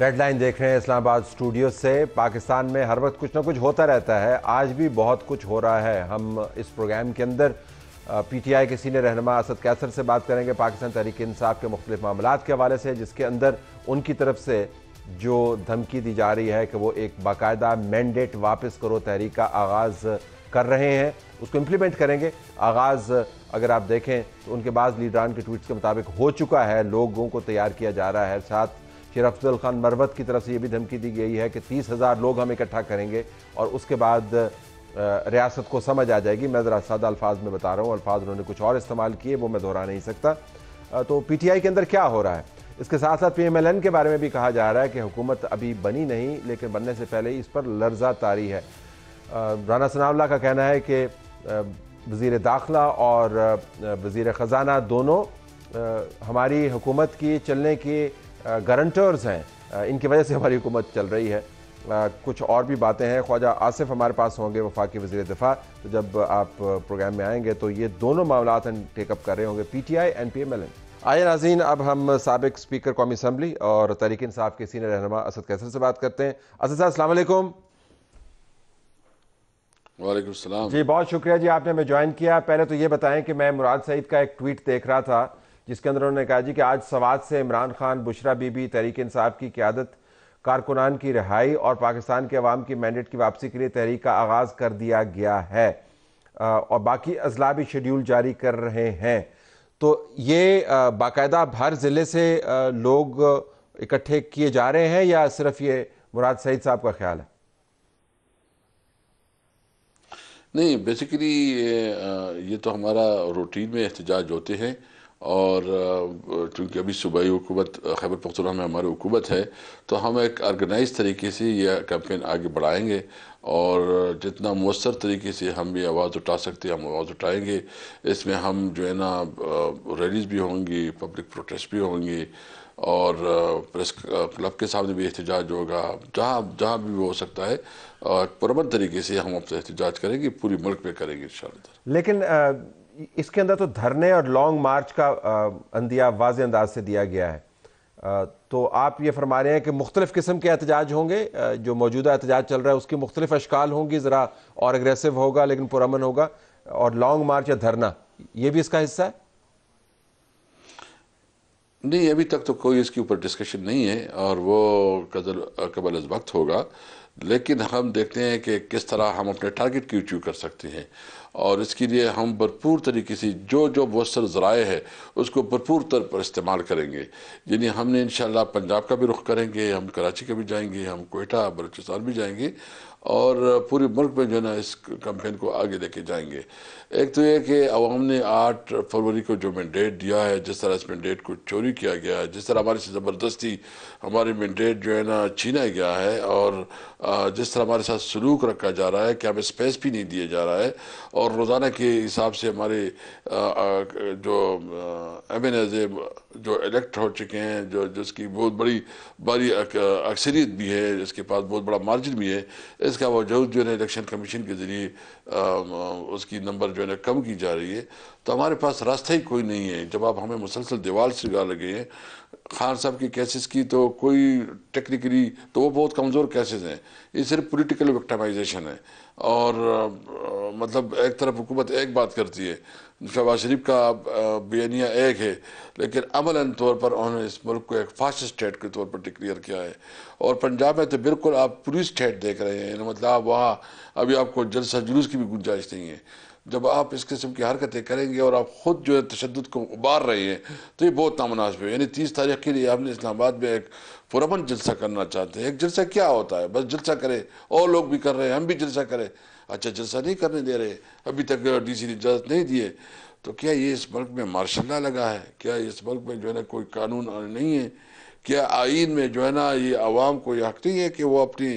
Red line देख रहे हैं इस्लामाबाद स्टूडियो से पाकिस्तान में हर वक्त कुछ ना कुछ होता रहता है आज भी बहुत कुछ हो रहा है हम इस प्रोग्राम के अंदर पीटीआई के सीनियर रहनमा असद कैसर से बात करेंगे पाकिस्तान तहरीक इंसाफ के मुख्तलिफ मामला के हवाले से जिसके अंदर उनकी तरफ से जो धमकी दी जा रही है कि वो एक बाकायदा मैंडेट वापस करो तहरीक का आगाज़ कर रहे हैं उसको इम्प्लीमेंट करेंगे आगाज़ अगर आप देखें तो उनके बाद लीडरान के ट्वीट के मुताबिक हो चुका है लोगों को तैयार किया जा रहा है साथ शेर अफजल खान मरवत की तरफ से ये भी धमकी दी गई है कि तीस हज़ार लोग हम इकट्ठा करेंगे और उसके बाद रियासत को समझ आ जाएगी मैं ज़रा सादा अल्फाज में बता रहा हूँ अल्फाज उन्होंने कुछ और इस्तेमाल किए वो मैं दोहरा नहीं सकता तो पी टी आई के अंदर क्या हो रहा है इसके साथ साथ पी एम एल एन के बारे में भी कहा जा रहा है कि हुकूमत अभी बनी नहीं लेकिन बनने से पहले ही इस पर लर्जा तारी है राना सनावला का कहना है कि वज़ी दाखिला और वजीर ख़जाना दोनों हमारी हुकूमत की चलने की गारंटर्स हैं इनकी वजह से हमारी हुकूमत चल रही है आ, कुछ और भी बातें हैं ख्वाजा आसिफ हमारे पास होंगे वफाकी वजी दफा तो जब आप प्रोग्राम में आएंगे तो ये दोनों मामला टेकअप कर रहे होंगे P T I and P M L N आए नाजीन अब हम सबक स्पीकर कौमी असम्बली और तहरीक साहब के सीनियर रहनमा असद कैसर से बात करते हैं असद साहब अल्लाम वालेकुम जी बहुत शुक्रिया जी आपने हमें ज्वाइन किया पहले तो ये बताएं कि मैं मुराद सईद का एक ट्वीट देख रहा था जिसके अंदर उन्होंने कहा जी कि आज सवाद से इमरान खान बुशरा बीबी तहरीक इंसाब की क्यादत कारकुनान की रिहाई और पाकिस्तान के अवाम की मैंडेट की वापसी के लिए तहरीक का आगाज़ कर दिया गया है और बाकी अजला भी शेड्यूल जारी कर रहे हैं तो ये बाकायदा हर ज़िले से लोग इकट्ठे किए जा रहे हैं या सिर्फ ये मुराद सईद साहब का ख्याल है नहीं बेसिकली ये तो हमारा रूटीन में एहतजाज होते हैं और चूँकि अभी सूबाई हुकूमत खैबर पख्तून में हमारी हुकूमत है तो हम एक ऑर्गेनाइज तरीके से यह कैंपेन आगे बढ़ाएंगे और जितना मौसर तरीके से हम ये आवाज़ उठा सकते हैं हम आवाज़ उठाएंगे इसमें हम जो है ना रैलीज़ भी होंगी पब्लिक प्रोटेस्ट भी होंगी और प्रेस क्लब के सामने भी एहतजाज होगा जहाँ जहाँ भी हो सकता है पुरमन तरीके से हम अपना एहतजाज करेंगे पूरी मुल्क में करेंगे इन लेकिन आ... इसके अंदर तो धरने और लॉन्ग मार्च का अंदिया वाज अंदाज से दिया गया है तो आप ये फरमा रहे हैं कि मुख्तलिफ़ किस्म के एहतजाज होंगे जो मौजूदा एहतजाज चल रहा है उसकी मुख्तलिफ अशकाल होंगी ज़रा और अग्रेसिव होगा लेकिन पुरमन होगा और लॉन्ग मार्च या धरना ये भी इसका हिस्सा है नहीं अभी तक तो कोई इसके ऊपर डिस्कशन नहीं है और वो कदर कबल वक्त होगा लेकिन हम देखते हैं कि किस तरह हम अपने टारगेट की अचीव कर सकते हैं और इसके लिए हम भरपूर तरीके से जो जो मवसर ज़राए हैं उसको भरपूर तौर पर इस्तेमाल करेंगे यानी हमने इन पंजाब का भी रुख करेंगे हम कराची का भी जाएंगे हम कोयटा बलूचिस्तान भी जाएंगे और पूरे मुल्क में जो है ना इस कैंपेन को आगे लेके जाएंगे एक तो ये कि अवाम ने आठ फरवरी को जो मैंडेट दिया है जिस तरह इस मैंडेट को चोरी किया गया है जिस तरह हमारे से ज़बरदस्ती हमारे मैंडेट जो है ना छीना गया है और जिस तरह हमारे साथ सलूक रखा जा रहा है कि हमें स्पेस भी नहीं दिया जा रहा है और रोज़ाना के हिसाब से हमारे जो एम एन एज जो इलेक्ट हो चुके हैं जो जिसकी बहुत बड़ी बड़ी अक्सरियत भी है जिसके पास बहुत बड़ा मार्जिन भी है इस कांग्रेस का वजूद जो है इलेक्शन कमीशन के ज़रिए उसकी नंबर जो है कम की जा रही है तो हमारे पास रास्ता ही कोई नहीं है जब आप हमें मुसलसल दीवार सिगा लगे हैं खान साहब की केसेस की तो कोई टेक्निकली तो वो बहुत कमज़ोर केसेस हैं ये सिर्फ पोलिटिकल विक्टमाइजेशन है और मतलब एक तरफ हुकूमत एक बात करती है शहबाज शरीफ का बेनिया एक है लेकिन अमलन तौर पर उन्होंने इस मुल्क को एक फास्ट स्टेट के तौर पर डिक्लेयर किया है और पंजाब में तो बिल्कुल आप पुलिस स्टेट देख रहे हैं मतलब आप वहाँ अभी आपको जलसा जुलूस की भी गुंजाइश नहीं है जब आप इस किस्म की हरकतें करेंगे और आप ख़ुद जो है तशद को उबार रहे हैं तो ये बहुत नामनासब है यानी तीस तारीख के लिए आपने इस्लामाबाद में एक पुरमन जलसा करना चाहते हैं एक जलसा क्या होता है बस जलसा करे और लोग भी कर रहे हैं हम भी जलसा करें अच्छा जलसा नहीं करने दे रहे अभी तक डी सी ने इजाज़त नहीं दिए तो क्या ये इस मुल्क में मार्शल लगा है क्या इस मुल्क में जो है ना कोई कानून नहीं है क्या आइन में जो है ना ये आवाम को यह हक नहीं है कि वो अपनी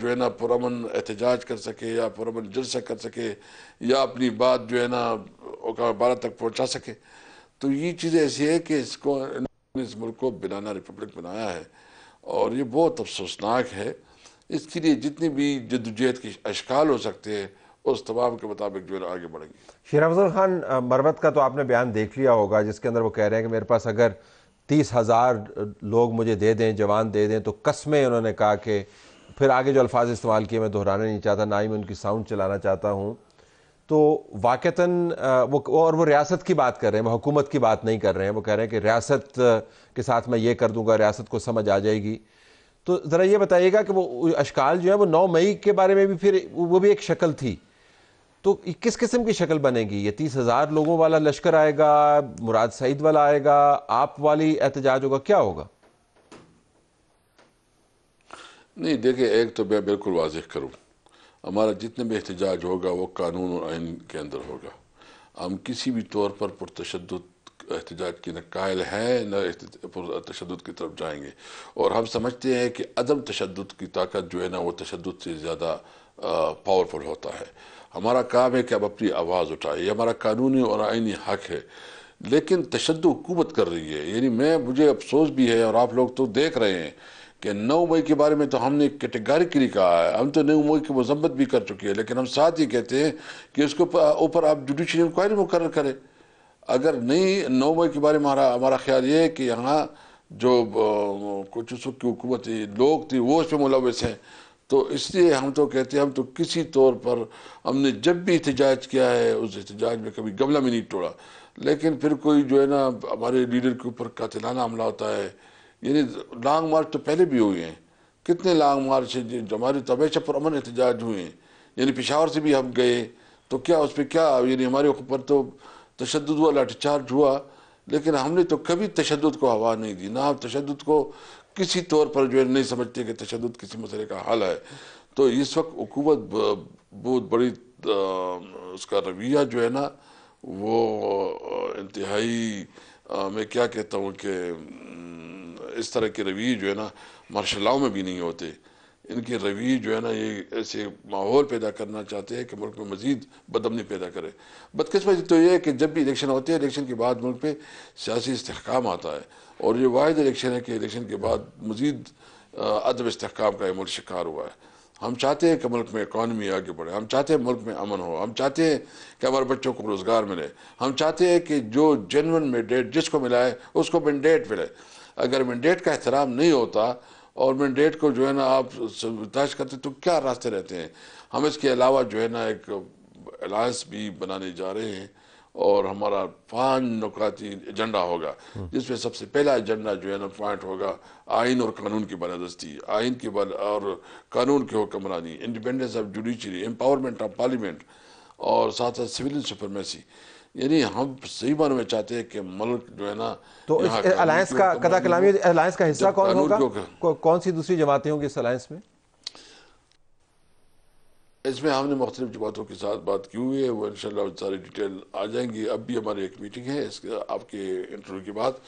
जो है ना पुरमन एहतजाज कर सके या पुरमन जलसा कर सके या अपनी बात जो है ना बारह तक पहुँचा सके तो ये चीज़ें ऐसी है कि इसको ने इस मुल्क को बिलाना रिपब्लिक बनाया है और ये बहुत अफसोसनाक है इसके लिए जितनी भी जदोजहद के अशकाल हो सकते हैं उस तमाम के मुताबिक जो है आगे बढ़ेंगे अफजल खान मरमत का तो आपने बयान देख लिया होगा जिसके अंदर वो कह रहे हैं कि मेरे पास अगर तीस हज़ार लोग मुझे दे दें जवान दे दें तो कस्में उन्होंने कहा कि फिर आगे जो अल्फाज इस्तेमाल किए मैं दोहराना नहीं चाहता ना ही मैं उनकी साउंड चलाना चाहता हूँ तो वाक़ता वो और वो रियासत की बात कर रहे हैं वो हुकूमत की बात नहीं कर रहे हैं वो कह रहे हैं कि रियासत के साथ मैं ये कर दूंगा रियासत को समझ आ जाएगी तो ज़रा ये बताइएगा कि वो अशकाल जो है वो नौ मई के बारे में भी फिर वो भी एक शक्ल थी तो किस किस्म की शक्ल बनेगी ये तीस हज़ार लोगों वाला लश्कर आएगा मुराद सईद वाला आएगा आप वाली एहतजाज होगा क्या होगा नहीं देखिए एक तो मैं बिल्कुल वाजह करूँ हमारा जितने भी एहतजाज होगा वो कानून और आइन के अंदर होगा हम किसी भी तौर पर पुरतशद एहतजाज के न कायल हैं न तशद की तरफ जाएंगे और हम समझते हैं कि अदम तशद की ताकत जो है ना वो तशद से ज़्यादा पावरफुल होता है हमारा काम है कि आप अपनी आवाज़ उठाए ये हमारा कानूनी और आइनी हक है लेकिन तशद हुकूमत कर रही है यानी मैं मुझे अफसोस भी है और आप लोग तो देख रहे हैं कि नौ मई के बारे में तो हमने कैटेगरिकली कहा है हम तो नौ मई की मजम्मत भी कर चुके हैं लेकिन हम साथ ही कहते हैं कि उसके ऊपर आप जुडिशरी इंक्वायरी मुकर करें अगर नहीं नौ मई के बारे में हमारा हमारा ख्याल ये है कि यहाँ जो कुछ उस वक्त की हुकूमत लोग थी वो उसमें मुलविस हैं तो इसलिए हम तो कहते हैं हम तो किसी तौर पर हमने जब भी एहतजाज किया है उस एहतजाज में कभी गमला में नहीं तोड़ा लेकिन फिर कोई जो है ना हमारे लीडर के ऊपर कातिलाना हमला होता है यानी लॉन्ग मार्च तो पहले भी हुए हैं कितने लॉन्ग मार्च हमारे तबैचा पर अमन एहतजाज हुए हैं यानी पिशावर से भी हम गए तो क्या उस पर क्या यानी हमारे ऊपर तो तशद हुआ लाठीचार्ज हुआ लेकिन हमने तो कभी तशद को हवा नहीं दी ना हम तशद को किसी तौर पर जो है नहीं समझते कि तशद किसी मसले का हल है तो इस वक्त हुकूमत बहुत बड़ी उसका रवैया जो है ना वो इंतहाई मैं क्या कहता हूँ कि इस तरह के रवैये जो है ना मार्शलाओं में भी नहीं होते इनके रवैये जो है ना ये ऐसे माहौल पैदा करना चाहते हैं कि मुल्क में मजीद बदमनी पैदा करे बदकस्मती तो ये है कि जब भी इलेक्शन होते हैं इलेक्शन के बाद मुल्क पर सियासी इसकाम आता है और ये वाद इलेक्शन है कि इलेक्शन के बाद मजीद अदब इसकाम का मुल्क शिकार हुआ है हम चाहते हैं कि मुल्क में इकानमी आगे बढ़े हम चाहते हैं मुल्क में अमन हो हम चाहते हैं कि हमारे बच्चों को रोज़गार मिले हम चाहते हैं कि जो जेनवन मैंडेट जिसको मिला है उसको मैंडेट मिले अगर मैंडेट का एहतराम नहीं होता और मैंडेट को जो है ना आप बर्दाश्त करते तो क्या रास्ते रहते हैं हम इसके अलावा जो है ना एक अलायंस भी बनाने जा रहे हैं और हमारा पाँच नुकाती एजेंडा होगा जिसमें सबसे पहला एजेंडा जो है ना पॉइंट होगा आइन और कानून की बरदस्ती आइन के बल और कानून की हुक्मरानी independence of judiciary empowerment of parliament और साथ साथ सिविल सुप्रमेसी यानी हम सही मानो में चाहते हैं कि मुल्क जो है ना तो अलायंस का कदा कलामी अलायंस का हिस्सा कौन होगा कौ, कौन सी दूसरी जमातें होंगी इस अलायंस में इसमें हमने मुख्तलिफ जमातों के साथ बात की हुई है वो इन सारी डिटेल आ जाएंगी अब भी हमारी एक मीटिंग है इसके आपके इंटरव्यू के बाद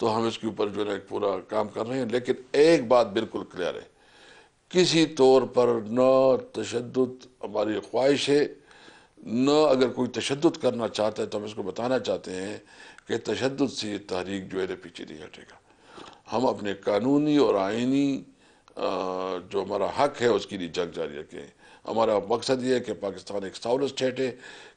तो हम इसके ऊपर जो है पूरा काम कर रहे हैं लेकिन एक बात बिल्कुल क्लियर है किसी तौर पर न तशद हमारी ख्वाहिश है न अगर कोई तशद करना चाहता है तो हम इसको बताना चाहते हैं कि तशद से ये तहरीक जो है ना पीछे नहीं हटेगा हम अपने कानूनी और आइनी जो हमारा हक है उसके लिए जंग जारी रखें हमारा मकसद ये है कि पाकिस्तान एक साउल स्टेट है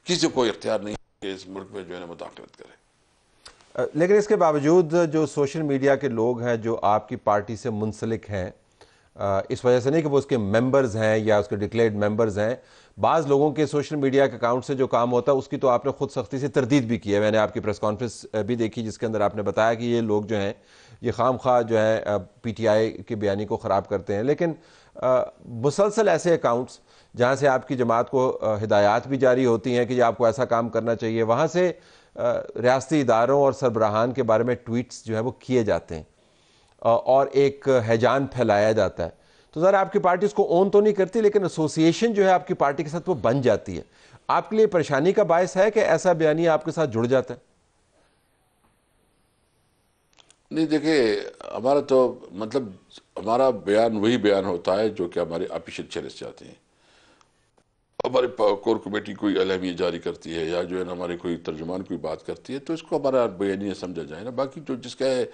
किसी को इख्तियार नहीं कि इस मुल्क में जो है ना मुदाखलत करें लेकिन इसके बावजूद जो सोशल मीडिया के लोग हैं जो आपकी पार्टी से मुंसलिक हैं इस वजह से नहीं कि वो उसके मेंबर्स हैं या उसके डिक्लेयर्ड मेंबर्स हैं बाज़ लोगों के सोशल मीडिया के अकाउंट से जो काम होता है उसकी तो आपने खुद सख्ती से तरदीद भी की है मैंने आपकी प्रेस कॉन्फ्रेंस भी देखी जिसके अंदर आपने बताया कि ये लोग जो हैं ये खाम खा जो है पी टी आई के बयानी को ख़राब करते हैं लेकिन मुसलसल ऐसे अकाउंट्स जहाँ से आपकी जमात को हिदायत भी जारी होती हैं कि आपको ऐसा काम करना चाहिए वहाँ से रियाती इदारों और सरबराहान के बारे में ट्वीट्स जो है वो किए जाते हैं और एक हैजान फैलाया जाता है तो ज़रा आपकी पार्टी उसको ओन तो नहीं करती लेकिन एसोसिएशन जो है आपकी पार्टी के साथ वो बन जाती है आपके लिए परेशानी का बायस है कि ऐसा बयानी आपके साथ जुड़ जाता है नहीं देखिए हमारा तो मतलब हमारा बयान वही बयान होता है जो कि हमारे अफिशियल चले जाते हैं हमारे कोर कमेटी कोई अलहमिया जारी करती है या जो है ना हमारे कोई तर्जुमान कोई बात करती है तो इसको हमारा बयानिया समझा जाए ना बाकी जो जिसका है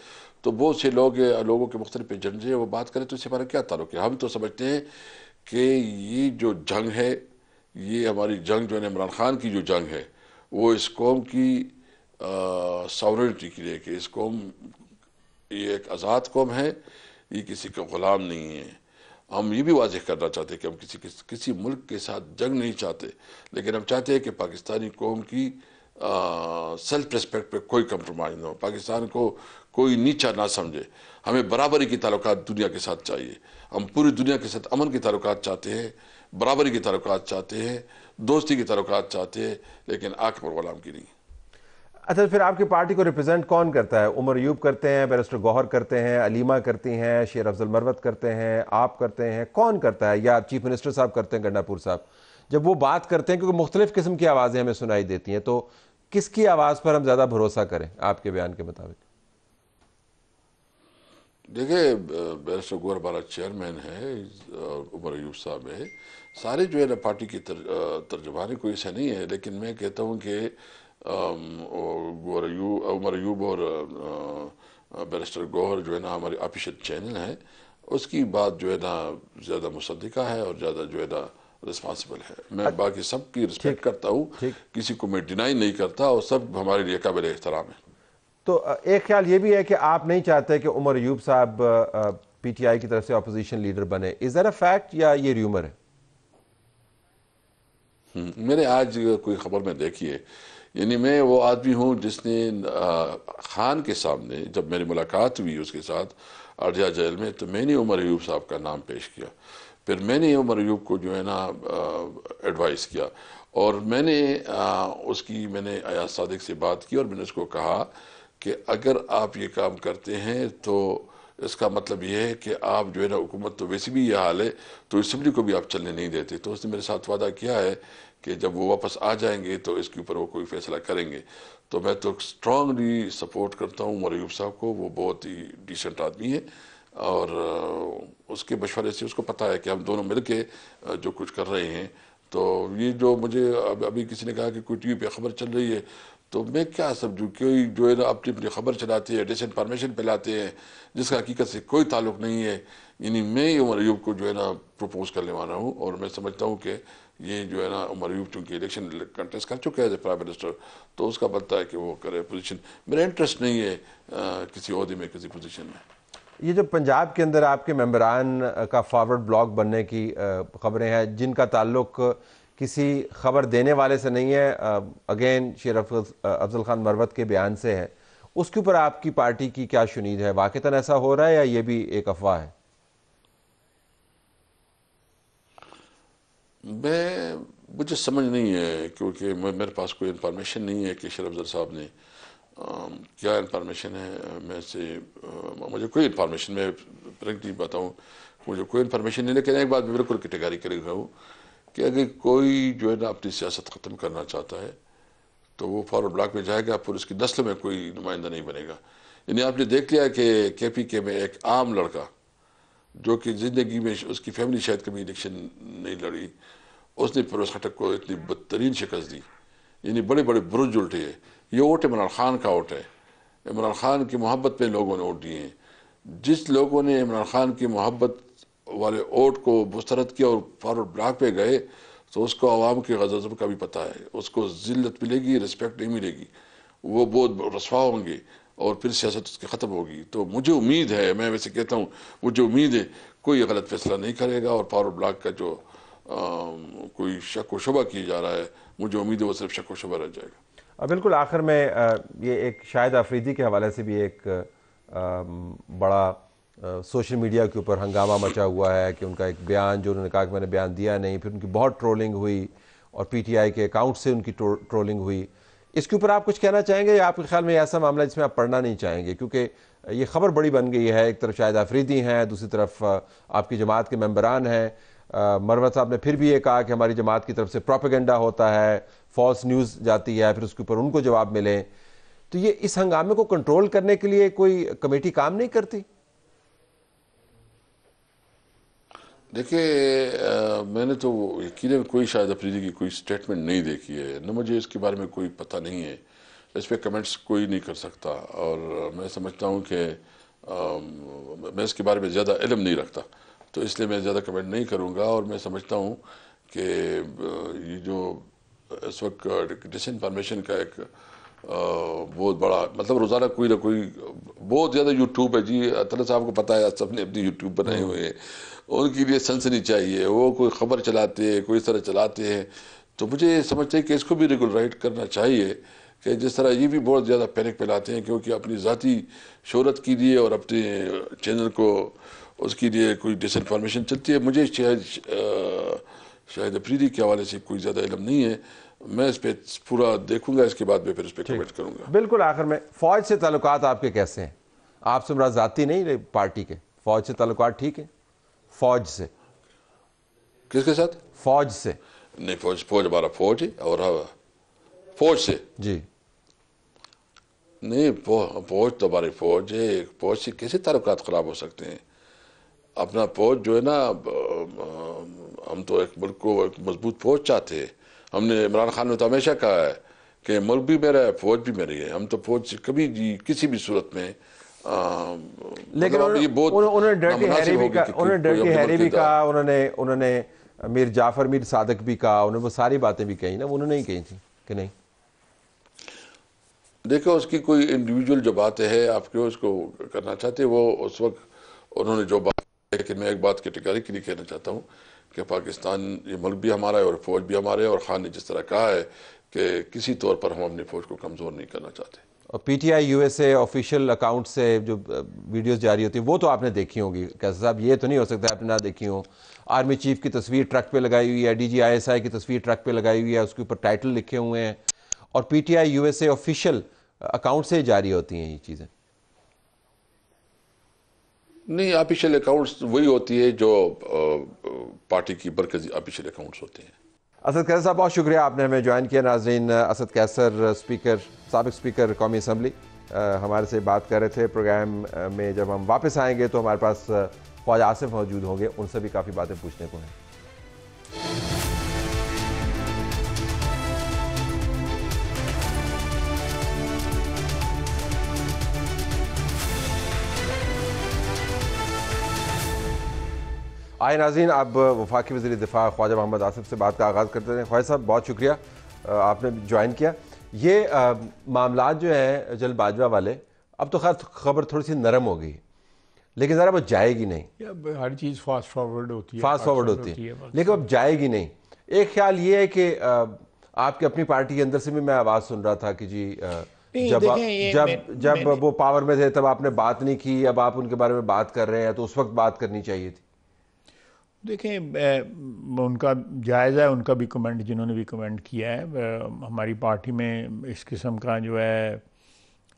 तो बहुत से लोग लोगों के मुख्तलिफ एजेंडे हैं वो बात करें तो इससे हमारा क्या ताल्लुक है हम तो समझते हैं कि ये जो जंग है ये हमारी जंग जो है इमरान खान की जो जंग है वो इस कौम की सॉवरिटी के लिए कि इस कौम ये एक आज़ाद कौम है ये किसी का ग़ुलाम नहीं है हम ये भी वाजह करना चाहते हैं कि हम किसी किस, किसी मुल्क के साथ जंग नहीं चाहते लेकिन हम चाहते हैं कि पाकिस्तानी कौम की सेल्फ रिस्पेक्ट पे कोई कम्प्रोमाइज़ ना हो पाकिस्तान को कोई नीचा ना समझे हमें बराबरी की तलुक़ दुनिया के साथ चाहिए हम पूरी दुनिया के साथ अमन के तलुक चाहते हैं बराबरी के तलुक चाहते हैं दोस्ती के तलुक चाहते हैं लेकिन आंख पर गुलाम की नहीं अच्छा फिर आपकी पार्टी को रिप्रेजेंट कौन करता है उमर यूब करते हैं बैरिस्टर गौहर करते हैं अलीमा करती हैं शेर अफजल मरवत करते हैं आप करते हैं कौन करता है या चीफ मिनिस्टर साहब करते हैं गंडापुर साहब जब वो बात करते हैं क्योंकि मुख्तलिफ़ किस्म की आवाज़ें हमें सुनाई देती हैं तो किसकी आवाज़ पर हम ज़्यादा भरोसा करें आपके बयान के मुताबिक देखिए बैरिस्टर गौर बारा चेयरमैन है और उमर यूब साहब है सारे जो है ना पार्टी की तर, तर्जुबानी कोई ऐसा नहीं है लेकिन मैं कहता हूँ कि गोर um, उमर अयूब और बैरिस्टर गौहर जो है ना हमारे ऑफिशियल चैनल है उसकी बात जो है ना ज़्यादा मुसदा है और ज़्यादा जो है ना रिस्पॉन्सिबल है मैं अच्छा। बाकी सबकी रिस्पेक्ट करता हूँ किसी को मैं डिनाई नहीं करता और सब हमारे लिए काबिल एहतराम है तो एक ख्याल ये भी है कि आप नहीं चाहते कि उमर अयूब साहब पी टी आई की तरफ से अपोजिशन लीडर बने इज दर अ फैक्ट या ये र्यूमर है हम्म, मैंने आज कोई खबर में देखी है यानी मैं वो आदमी हूँ जिसने ख़ान के सामने जब मेरी मुलाकात हुई उसके साथ अर्जा जेल में तो मैंने उमर अयूब साहब का नाम पेश किया फिर मैंने उमर अयूब को जो है ना एडवाइस किया और मैंने आ, उसकी मैंने अयाज सदक से बात की और मैंने उसको कहा कि अगर आप ये काम करते हैं तो इसका मतलब यह है कि आप जो है ना हुकूमत तो वैसे भी यह हाल है तो इसम्बली को भी आप चलने नहीं देते तो उसने मेरे साथ वादा किया है कि जब वो वापस आ जाएंगे तो इसके ऊपर वो कोई फैसला करेंगे तो मैं तो स्ट्रांगली सपोर्ट करता हूँ मरयूब साहब को वो बहुत ही डिसेंट आदमी है और उसके मशवरे से उसको पता है कि हम दोनों मिल के जो कुछ कर रहे हैं तो ये जो मुझे अभी किसी ने कहा कि कोई टी वी पर खबर चल रही है तो मैं क्या समझूँ कोई जो है ना अपनी अपनी खबर चलाते हैं डिसइनफॉर्मेशन फैलाते हैं जिसका हकीकत से कोई ताल्लुक नहीं है यानी मैं ये मरयूब को जो है ना प्रपोज़ करने वाला हूँ और मैं समझता हूँ कि ये जो है ना उमर यूब चूंकि इलेक्शन कंटेस्ट कर चुके हैं एज ए प्राइम मिनिस्टर तो उसका बनता है कि वो करे पोजीशन मेरा इंटरेस्ट नहीं है आ, किसी अहदे में किसी पोजीशन में ये जो पंजाब के अंदर आपके मेम्बरान का फॉरवर्ड ब्लॉक बनने की खबरें हैं जिनका ताल्लुक किसी खबर देने वाले से नहीं है अगेन शेर अफजल खान मरवत के बयान से है उसके ऊपर आपकी पार्टी की क्या शुनीद है वाकता तो ऐसा हो रहा है या ये भी एक अफवाह है मैं मुझे समझ नहीं है क्योंकि मेरे पास कोई इन्फॉर्मेशन नहीं है कि शरफ जर साहब ने आ, क्या इन्फॉर्मेशन है मैं से आ, मुझे कोई इन्फॉर्मेशन मैं फ्रेंकली बताऊँ मुझे कोई इन्फॉर्मेशन नहीं लेकिन एक बात मैं बिल्कुल कैटेगरी करेगा हूँ कि अगर कोई जो है ना अपनी सियासत ख़त्म करना चाहता है तो वो फॉरवर्ड ब्लॉक में जाएगा फिर उसकी नस्ल में कोई नुमाइंदा नहीं बनेगा यानी आपने देख लिया कि के पी के में एक आम लड़का जो कि ज़िंदगी में उसकी फैमिली शायद कभी इलेक्शन नहीं लड़ी उसने फिरोज खटक को इतनी बदतरीन शिकस्त दी यानी बड़े बड़े बुरुज उल्टे ये वोट इमरान खान का वोट है इमरान खान की मोहब्बत में लोगों ने वोट दिए हैं जिस लोगों ने इमरान खान की मोहब्बत वाले वोट को मुस्तरद किया और फॉरवर्ड ब्लॉक पे गए तो उसको आवाम के गजब का भी पता है उसको जिल्लत मिलेगी रिस्पेक्ट नहीं मिलेगी वो बहुत रसवा होंगे और फिर सियासत उसकी ख़त्म होगी तो मुझे उम्मीद है मैं वैसे कहता हूँ मुझे उम्मीद है कोई गलत फैसला नहीं करेगा और पावर ब्लॉक का जो आ, कोई शक व शुबा किया जा रहा है मुझे उम्मीद है वो सिर्फ शक व शुबा रह जाएगा बिल्कुल आखिर में ये एक शायद आफरीदी के हवाले से भी एक बड़ा सोशल मीडिया के ऊपर हंगामा मचा हुआ है कि उनका एक बयान जो उन्होंने कहा कि मैंने बयान दिया नहीं फिर उनकी बहुत ट्रोलिंग हुई और पीटीआई के अकाउंट से उनकी ट्रोलिंग हुई इसके ऊपर आप कुछ कहना चाहेंगे या आपके ख्याल में ऐसा मामला जिसमें आप पढ़ना नहीं चाहेंगे क्योंकि ये खबर बड़ी बन गई है एक तरफ शायद आफरीदी हैं दूसरी तरफ आपकी जमात के मेम्बरान हैं मरवत साहब ने फिर भी ये कहा कि हमारी जमात की तरफ से प्रोपेगेंडा होता है फॉल्स न्यूज़ जाती है फिर उसके ऊपर उनको जवाब मिले तो ये इस हंगामे को कंट्रोल करने के लिए कोई कमेटी काम नहीं करती देखिए मैंने तो यकीन कोई शायद अफरीदी की कोई स्टेटमेंट नहीं देखी है न मुझे इसके बारे में कोई पता नहीं है इस पर कमेंट्स कोई नहीं कर सकता और मैं समझता हूँ कि मैं इसके बारे में ज़्यादा इलम नहीं रखता तो इसलिए मैं ज़्यादा कमेंट नहीं करूँगा और मैं समझता हूँ कि ये जो इस वक्त डिसइनफॉर्मेशन का एक बहुत बड़ा मतलब रोज़ाना कोई ना कोई बहुत ज़्यादा यूट्यूब है जी अतल साहब को पता है सब ने अपनी यूट्यूब बनाए हुए हैं उनके लिए सनसनी चाहिए वो कोई ख़बर चलाते हैं कोई इस तरह चलाते हैं तो मुझे समझते हैं कि इसको भी रेगुलराइट करना चाहिए कि जिस तरह ये भी बहुत ज़्यादा पैनिक फैलाते हैं क्योंकि अपनी ज़ाती शहरत के लिए और अपने चैनल को उसके लिए कोई डिसइनफॉर्मेशन चलती है मुझे शायद शाहिद अफरीदी के हवाले से कोई ज़्यादा इलम नहीं है मैं इस पर पूरा देखूंगा इसके बाद में फिर इस पर कमेंट करूंगा बिल्कुल आखिर में फ़ौज से ताल्लुक आपके कैसे हैं आपसे मेरा ज़ाती नहीं पार्टी के फ़ौज से ताल्लुक ठीक है फ़ौज से किसके साथ फ़ौज से नहीं फौज फौज हमारा फौज है और हाँ, फौज से जी नहीं फौज तो हमारी फौज है फौज से कैसे ताल्लुक ख़राब हो सकते हैं अपना फौज जो है ना हम तो एक मुल्क को एक मजबूत फौज चाहते हैं हमने इमरान खान ने तो हमेशा कहा है कि मुल्क भी मेरा है फौज भी मेरी है हम तो फौज से कभी जी किसी भी सूरत में लेकिन मतलब उन्होंने भी कहा उन्होंने उन्होंने मीर जाफर मीर सादक भी कहा उन्होंने वो सारी बातें भी कही ना उन्होंने ही कही थी कि नहीं देखो उसकी कोई इंडिविजुअल जो बातें हैं आप क्यों उसको करना चाहते वो उस वक्त उन्होंने जो बात लेकिन मैं एक बात कैटेगरी के लिए कहना चाहता हूँ कि पाकिस्तान ये मुल्क भी हमारा है और फौज भी हमारे है और खान ने जिस तरह कहा है कि किसी तौर पर हम अपनी फौज को कमज़ोर नहीं करना चाहते और P T I U S A official account से जो वीडियो जारी होती है वो तो आपने देखी होंगी कैसे साहब ये तो नहीं हो सकता आपने ना देखी हो आर्मी चीफ की तस्वीर ट्रक पर लगाई हुई है D G I S I की तस्वीर ट्रक पर लगाई हुई है उसके ऊपर टाइटल लिखे हुए हैं और P T I U S A official account से जारी होती हैं ये चीज़ें नहीं ऑफिशियल अकाउंट्स वही होती है जो पार्टी की बरकजी ऑफिशियल अकाउंट्स होते हैं असद कैसर साहब बहुत शुक्रिया आपने हमें ज्वाइन किया नाजरीन असद कैसर स्पीकर सबक स्पीकर कौमी असम्बली हमारे से बात कर रहे थे प्रोग्राम में जब हम वापस आएंगे तो हमारे पास फौज आसिफ मौजूद होंगे उनसे भी काफ़ी बातें पूछने को हैं आए नाजीन आप वफाकी वजी दिफा ख्वाजा मोहम्मद आसिफ से बात का आगाज़ करते रहे ख्वाजा साहब बहुत शुक्रिया आपने ज्वाइन किया ये मामला जो हैं बाजवा वाले अब तो खैर खबर थोड़ी सी नरम हो गई लेकिन ज़रा वो जाएगी नहीं हर चीज़ फास्ट फॉरवर्ड होती है फास्ट फॉरवर्ड होती है लेकिन अब जाएगी नहीं एक ख्याल ये है कि आपकी अपनी पार्टी के अंदर से भी मैं आवाज़ सुन रहा था कि जी जब जब जब वो पावर में थे तब आपने बात नहीं की अब आप उनके बारे में बात कर रहे हैं तो उस वक्त बात करनी चाहिए थी देखें उनका जायज़ा है उनका भी कमेंट जिन्होंने भी कमेंट किया है हमारी पार्टी में इस किस्म का जो है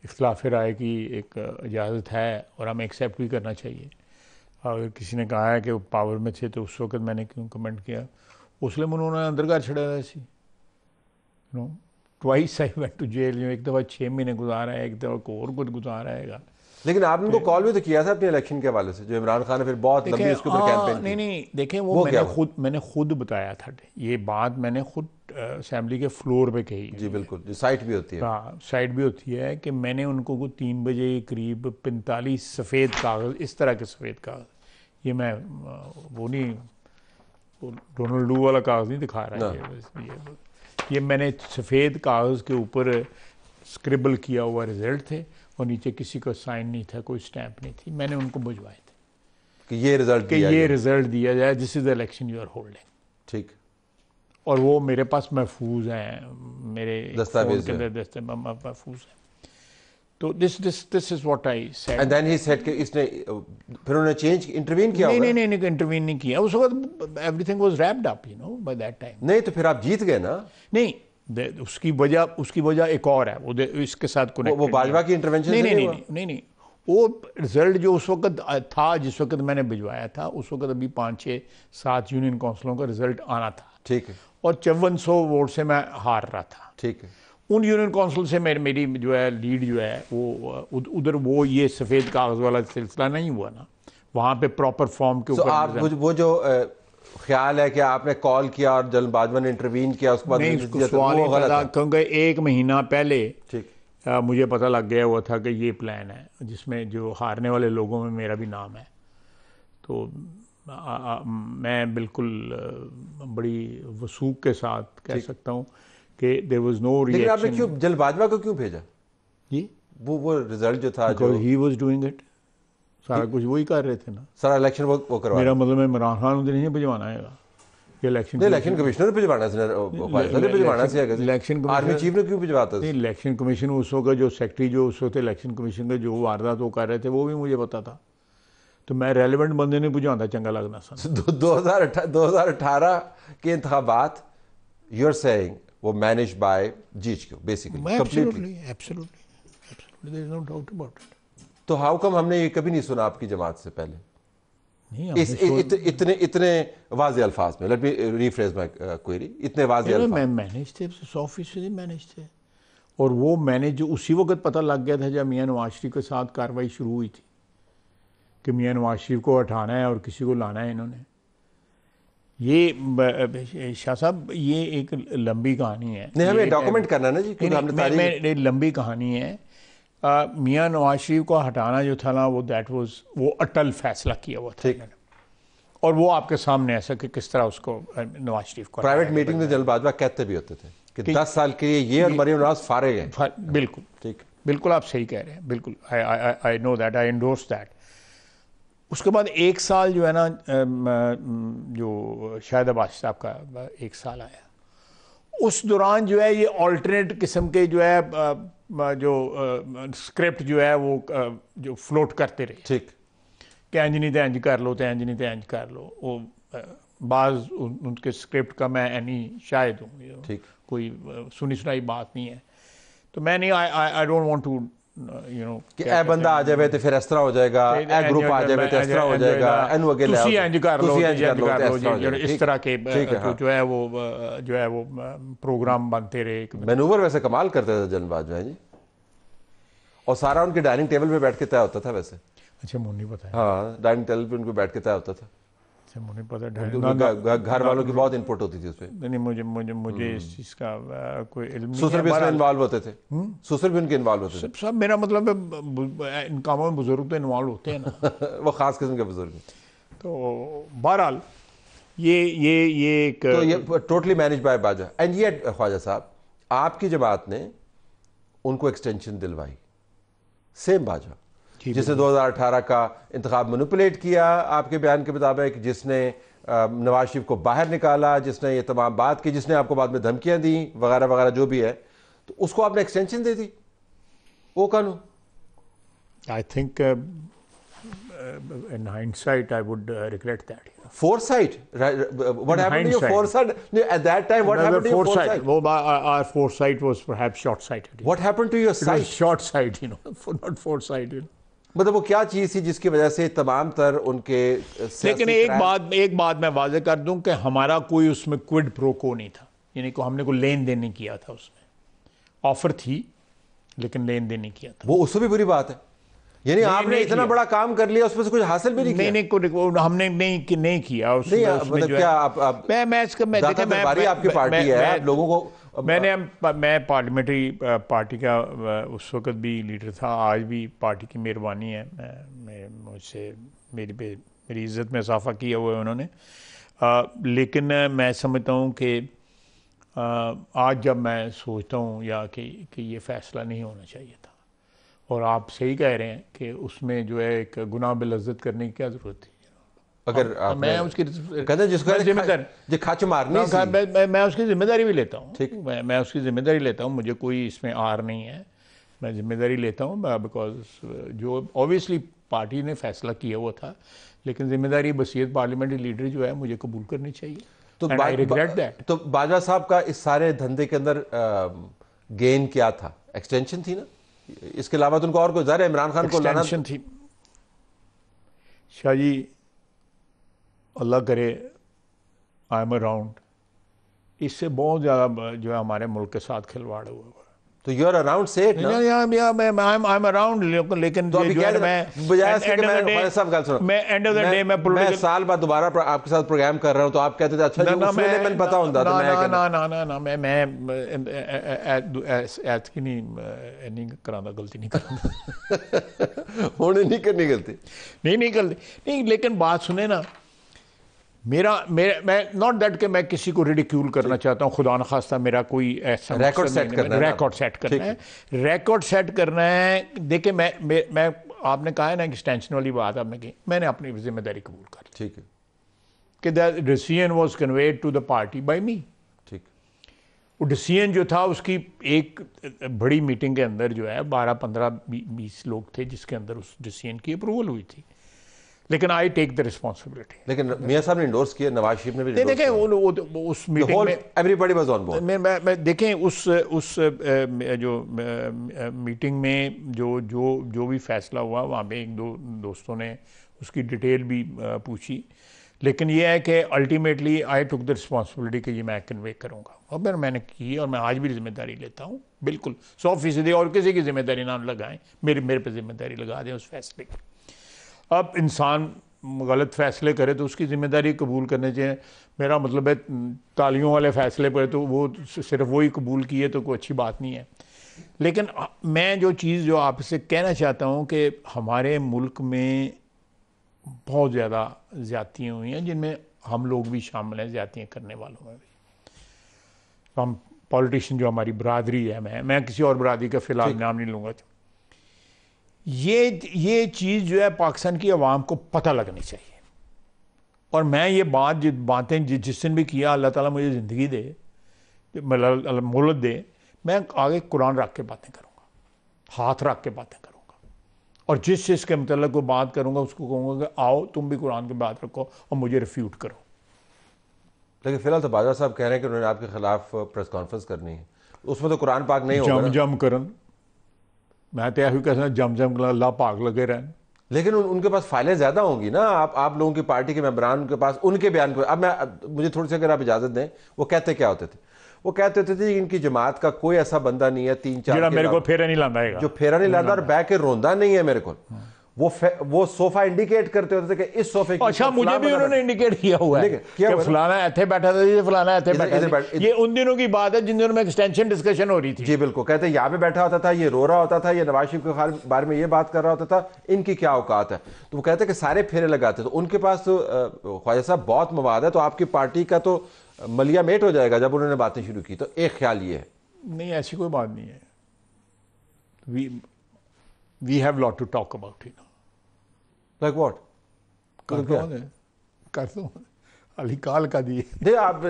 इख्लाफ राय की एक इजाज़त है और हमें एक्सेप्ट भी करना चाहिए अगर किसी ने कहा है कि वो पावर में थे तो उस वक्त मैंने क्यों कमेंट किया उस में उन्होंने अंदरगार छड़ा see no twice I went to jail एक दफ़ा छः महीने गुजारा है एक दफ़ा को और कुछ गुजारा है लेकिन आपने उनको कॉल भी तो किया था अपने इलेक्शन के हवाले से जो इमरान खान ने फिर बहुत लंबी उसके ऊपर हाँ, कैंपेन नहीं नहीं देखें वो, वो मैंने खुद मैंने खुद बताया था ये बात मैंने खुद असेंबली के फ्लोर पे कही जी बिल्कुल साइट भी होती है हाँ साइट भी होती है कि मैंने उनको को तीन बजे के करीब पैंतालीस सफ़ेद कागज़ इस तरह के सफ़ेद कागज़ ये मैं वो नहीं डोनल्ड वाला कागज़ नहीं दिखा रहा है हाँ। ये ये मैंने सफ़ेद कागज़ के ऊपर स्क्रिबल किया हुआ रिजल्ट थे और नीचे किसी को साइन नहीं था कोई स्टैंप नहीं थी मैंने उनको बुझवाए थे कि ये रिजल्ट कि ये रिजल्ट दिया जाए this is the election you are holding ठीक और वो मेरे पास महफूज हैं मेरे दस्तावेज के अंदर महफूज हैं तो this this this is what I said and then he said कि इसने फिर उन्होंने चेंज इंटरवीन किया नहीं नहीं नहीं, नहीं इंटरवीन नहीं किया उस वक्त everything was wrapped up you know by that time नहीं तो फिर आप जीत गए ना नहीं उसकी वजह उसकी वजह एक और है वो इसके साथ वो, वो भाजपा की इंटरवेंशन नहीं नहीं नहीं, नहीं नहीं नहीं वो रिजल्ट जो उस वक्त था जिस वक्त मैंने भिजवाया था उस वक्त अभी पाँच छः सात यूनियन काउंसिलों का रिजल्ट आना था ठीक है और चौवन सौ वोट से मैं हार रहा था ठीक है उन यूनियन काउंसिल से मेरी मेरी जो है लीड जो है वो उधर वो ये सफ़ेद कागज़ वाला सिलसिला नहीं हुआ ना वहाँ पे प्रॉपर फॉर्म के ऊपर so वो जो ख्याल है कि आपने कॉल किया और बाजवा ने इंटरवीन किया उसके बाद क्योंकि तो एक महीना पहले ठीक आ, मुझे पता लग गया हुआ था कि ये प्लान है जिसमें जो हारने वाले लोगों में मेरा भी नाम है तो आ, आ, मैं बिल्कुल बड़ी वसूख के साथ कह सकता हूँ कि देर वॉज नो रिएक्शन आपने क्यों को क्यों भेजा जी वो वो रिजल्ट जो था ही वॉज डूइंग इट सारा कुछ वही कर रहे थे ना सारा इलेक्शन वो, वो करवा मेरा मतलब इमरान खान ने नहीं भिजवाना है इलेक्शन कमिश्नर ने भिजवाना इलेक्शन आर्मी चीफ ने क्यों भिजवाता नहीं इलेक्शन कमीशन उस वक्त जो सेक्रेटरी जो उस वक्त इलेक्शन कमीशन का जो वारदात वो कर रहे थे वो भी मुझे पता था तो मैं रेलिवेंट बंदे ने भिजवाना चंगा लगना सर दो हज़ार अठारह के इंतबात यू आर सेइंग वो manage by G H Q basically absolutely absolutely absolutely there is no doubt about it तो हाउ कम हमने ये कभी नहीं सुना आपकी जमात से पहले नहीं, इस, इत, इत, इतने इतने वाजे अल्फाज में let me rephrase my query इतने वाजे अल्फाज मैं मैनेज थे सौ फीसदी मैनेज थे और वो मैंने जो उसी वक्त पता लग गया था जब मियाँ नवाज शरीफ के साथ कार्रवाई शुरू हुई थी कि मियाँ नवाज शरीफ को हटाना है और किसी को लाना है इन्होंने ये शाह साहब ये एक लंबी कहानी है नहीं हमें डॉक्यूमेंट करना ना जी क्योंकि हमने लंबी कहानी है मियाँ नवाज शरीफ को हटाना जो था ना वो दैट वाज वो अटल फैसला किया हुआ था और वो आपके सामने ऐसा कि किस तरह उसको नवाज शरीफ को प्राइवेट मीटिंग में जल बाजवा कहते भी होते थे कि दस साल के लिए ये और मरियम नवाज फारे गए बिल्कुल ठीक बिल्कुल आप सही कह रहे हैं बिल्कुल I know that I endorse that उसके बाद एक साल जो है ना जो शाहिद अबाश साहब का एक साल आया उस दौरान जो है ये ऑल्टरनेट किस्म के जो है जो स्क्रिप्ट जो है वो जो फ्लोट करते रहे ठीक कि इंज नहीं तो इंज कर लो तो इंज नहीं तो इंज कर लो वो बाज उनके स्क्रिप्ट का मैं एनी शायद हूँ कोई सुनी सुनाई बात नहीं है तो नहीं I I don't want to you know ਕਿ ਇਹ ਬੰਦਾ ਆ ਜਾਵੇ ਤੇ ਫਿਰ ਇਸ ਤਰ੍ਹਾਂ ਹੋ ਜਾਏਗਾ ਇਹ ਗਰੁੱਪ ਆ ਜਾਵੇ ਤੇ ਇਸ ਤਰ੍ਹਾਂ ਹੋ ਜਾਏਗਾ ਇਹਨੂੰ ਅਗੇ ਤੁਸੀਂ ਇੰਜ ਕਰ ਲਓ ਤੁਸੀਂ ਇੰਜ ਕਰ ਲਓ इस तरह के हाँ। जो प्रोग्राम बनते रहे मैनूवर वैसे कमाल करते थे जल्दबाज है जी और सारा उनके डाइनिंग टेबल पर बैठ के तय होता था वैसे अच्छा मुझे नहीं हाँ डाइनिंग टेबल पे उनको बैठ के तय होता था से मुझे पता है घर वालों की बहुत इनपुट होती थी उस पर नहीं मुझे मुझे मुझे हम्म। इस चीज़ का कोई इल्म ससुर भी इसमें इन्वॉल्व होते थे ससुर हम्म? भी उनके इन्वॉल्व होते थे सब मेरा मतलब इन कामों में बुज़ुर्ग तो इन्वॉल्व होते हैं ना वो ख़ास किस्म के बुज़ुर्ग तो बहरहाल ये ये ये एक तो ये totally manage by Bajwa and ये ख्वाजा साहब आपकी जमात ने उनको एक्सटेंशन दिलवाई सेम बाजा जिसे 2018 का इंतखब मनुपलेट किया आपके बयान के मुताबिक जिसने नवाज शरीफ को बाहर निकाला जिसने ये तमाम बात की जिसने आपको बाद में धमकियां दी वगैरह वगैरह जो भी है तो उसको आपने एक्सटेंशन दे दी वो कानून I think in hindsight, I would uh, regret that. You know. Foresight. What in happened to your foresight? At that time, what happened to your foresight? Well, our, our, foresight was perhaps short-sighted. What happened to your sight? short-sight, you know, for not foresight. You know. मतलब वो क्या चीज थी जिसकी वजह से तमाम तर उनके लेकिन एक बात एक बात मैं वाजे कर दूं कि हमारा कोई उसमें क्विड प्रोको नहीं था यानी को हमने को लेन देन नहीं किया था उसमें ऑफर थी लेकिन लेन देन नहीं किया था वो उसमें भी बुरी बात है यानी आपने नहीं इतना बड़ा काम कर लिया उसमें से कुछ हासिल भी नहीं, नहीं किया नहीं नहीं हमने नहीं कि नहीं किया उसमें, नहीं, उसमें मतलब क्या आप, आप मैं मैं इसका मैं देखिए मैं आपकी पार्टी है लोगों को मैंने मैं पार्लियामेंट्री पार्टी का उस वक्त भी लीडर था आज भी पार्टी की मेहरबानी है मैं मुझसे मेरी पे मेरी इज़्ज़त में इजाफा किया हुआ है उन्होंने आ, लेकिन मैं समझता हूँ कि आज जब मैं सोचता हूँ या कि कि ये फ़ैसला नहीं होना चाहिए था और आप सही कह रहे हैं कि उसमें जो है एक गुनाह बिलज़त करने की क्या ज़रूरत थी अगर मैं उसकी कहते जिसका जिम्मेदार जो मारनी मैं, मैं, मैं उसकी जिम्मेदारी भी लेता हूँ ठीक मैं मैं उसकी जिम्मेदारी लेता हूँ मुझे कोई इसमें आर नहीं है मैं जिम्मेदारी लेता हूँ बिकॉज uh, जो ऑब्वियसली पार्टी ने फैसला किया हुआ था लेकिन जिम्मेदारी बसीत पार्लियामेंट्री लीडर जो है मुझे कबूल करनी चाहिए तो आई रिग्रेट दैट तो बाजवा साहब का इस सारे धंधे के अंदर गेन um, क्या था एक्सटेंशन थी ना इसके अलावा तो उनको और कोई ज़ाहिर इमरान खान को लाना थी शाह जी अल्लाह करे आई एम अराउंड इससे बहुत ज़्यादा जो है हमारे मुल्क के साथ खिलवाड़ हुआ तो you are around set it ना या या मैं I am I am around लेकिन तो जो है मैं बजाय इसके कि मैं भाई साहब गल सुनो मैं एंड ऑफ द डे मैं पुलिस मैं साल बाद दोबारा आपके साथ प्रोग्राम कर रहा हूं तो आप कहते थे अच्छा जी उसमें लेवल पता होता तो मैं ना ना ना ना मैं मैं ऐत की नहीं नहीं करांदा गलती नहीं करांदा होने नहीं करनी गलती नहीं नहीं गलती नहीं लेकिन बात सुने ना मेरा मेरा मैं नॉट दैट कि मैं किसी को रिडिक्यूल करना चाहता हूँ खुदा न खास्ता मेरा कोई ऐसा रिकॉर्ड सेट करना रिकॉर्ड सेट करना है रिकॉर्ड सेट करना है देखिए मैं मैं आपने कहा है ना कि टेंशन वाली बात आपने की मैंने अपनी जिम्मेदारी कबूल कर ठीक है कि that decision was conveyed to the party by me ठीक वो डिसीजन जो था उसकी एक बड़ी मीटिंग के अंदर जो है बारह पंद्रह बीस लोग थे जिसके अंदर उस डिसीजन की अप्रूवल हुई थी लेकिन आई टेक द रिस्पॉन्सिबिलिटी लेकिन मियाँ साहब ने इंडोर्स किया नवाज शरीफ ने भी नहीं देखें वो, वो उस मीटिंग में ऑन बोर्ड मैं मैं देखें उस उस जो मीटिंग में जो जो जो भी फैसला हुआ वहाँ पे एक दो दोस्तों ने उसकी डिटेल भी पूछी लेकिन यह है कि ultimately I took the responsibility कि ये मैं कन्वे करूँगा और फिर मैंने की और मैं आज भी जिम्मेदारी लेता हूँ बिल्कुल सौ फीसदी और किसी की जिम्मेदारी ना लगाएं मेरे मेरे पे जिम्मेदारी लगा दें उस फैसले की अब इंसान गलत फ़ैसले करे तो उसकी ज़िम्मेदारी कबूल करने चाहिए मेरा मतलब है तालियों वाले फ़ैसले पर तो वो सिर्फ वही कबूल किए तो कोई अच्छी बात नहीं है लेकिन मैं जो चीज़ जो आपसे कहना चाहता हूँ कि हमारे मुल्क में बहुत ज़्यादा ज़्यादतियाँ हुई हैं जिनमें हम लोग भी शामिल हैं ज़्यादतियाँ करने वालों में भी हम पॉलिटिशियन जो हमारी बरदरी है मैं मैं किसी और बरदरी का फ़िलहाल नाम नहीं लूँगा ये ये चीज़ जो है पाकिस्तान की आवाम को पता लगनी चाहिए और मैं ये बात जिस बातें जिस जिस दिन भी किया अल्लाह ताला मुझे ज़िंदगी दे मतलब मोहलत दे मैं आगे कुरान रख के बातें करूँगा हाथ रख के बातें करूँगा और जिस चीज़ के मतलब को बात करूँगा उसको कहूँगा कि आओ तुम भी कुरान की बात रखो और मुझे रिफ्यूट करो लेकिन फ़िलहाल तो बाजा साहब कह रहे हैं कि उन्होंने आपके खिलाफ प्रेस कॉन्फ्रेंस करनी है उसमें तो कुरान पाक नहीं होगा जम जम करन मैं तो यही कहना जम जम ला भाग लगे रहन लेकिन उन, उनके पास फाइलें ज़्यादा होंगी ना आप आप लोगों की पार्टी के मेम्बरान के पास उनके बयान को अब मैं मुझे थोड़ी सी अगर आप इजाज़त दें वो कहते क्या होते थे वो कहते होते थे इनकी जमात का कोई ऐसा बंदा नहीं है तीन चार मेरे को फेरा नहीं लाएगा जो फेरा नहीं लाता और बह के रोंदा नहीं है मेरे को हाँ। वो वो सोफा इंडिकेट करते होते थे कि इस सोफे की अच्छा मुझे भी उन्होंने इंडिकेट किया हुआ है कि फलाना ऐथे बैठा था ये फलाना ऐथे बैठा था ये उन दिनों की बात है जिन दिनों में एक्सटेंशन डिस्कशन हो रही थी जी बिल्कुल कहते यहाँ पे बैठा होता था ये रो रहा होता था ये नवाज शरीफ के बारे में ये बात कर रहा होता था इनकी क्या औकात है तो वो कहते कि सारे फेरे लगाते तो उनके पास तो ख्वाजा साहब बहुत मवाद है तो आपकी पार्टी का तो मलिया मेट हो जाएगा जब उन्होंने बातें शुरू की तो एक ख्याल ये है नहीं ऐसी कोई बात नहीं है we have a lot to talk about, you know. Like what? कर दो अली काल का दिए दे आप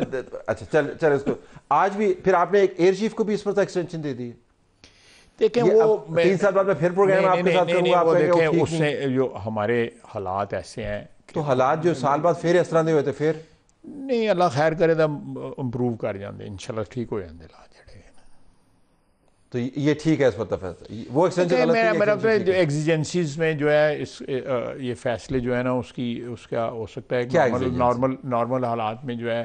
अच्छा चल चल इसको आज भी फिर आपने एक एयर चीफ को भी इस पर था एक्सटेंशन दे दी देखें वो तीन साल बाद में फिर प्रोग्राम आपके साथ करूंगा आप देखें उसने जो हमारे हालात ऐसे हैं तो हालात जो साल बाद फिर इस तरह नहीं हुए थे फिर नहीं अल्लाह खैर करे तो इम्प्रूव कर जाते इंशाल्लाह ठीक हो जाते तो ये ठीक है इस वक्त तो फैसला वो एक्सटेंशन मेरा एग्जीजेंसीज में जो है इस ये फैसले जो है ना उसकी उसका हो सकता है क्या नॉर्मल नॉर्मल हालात में जो है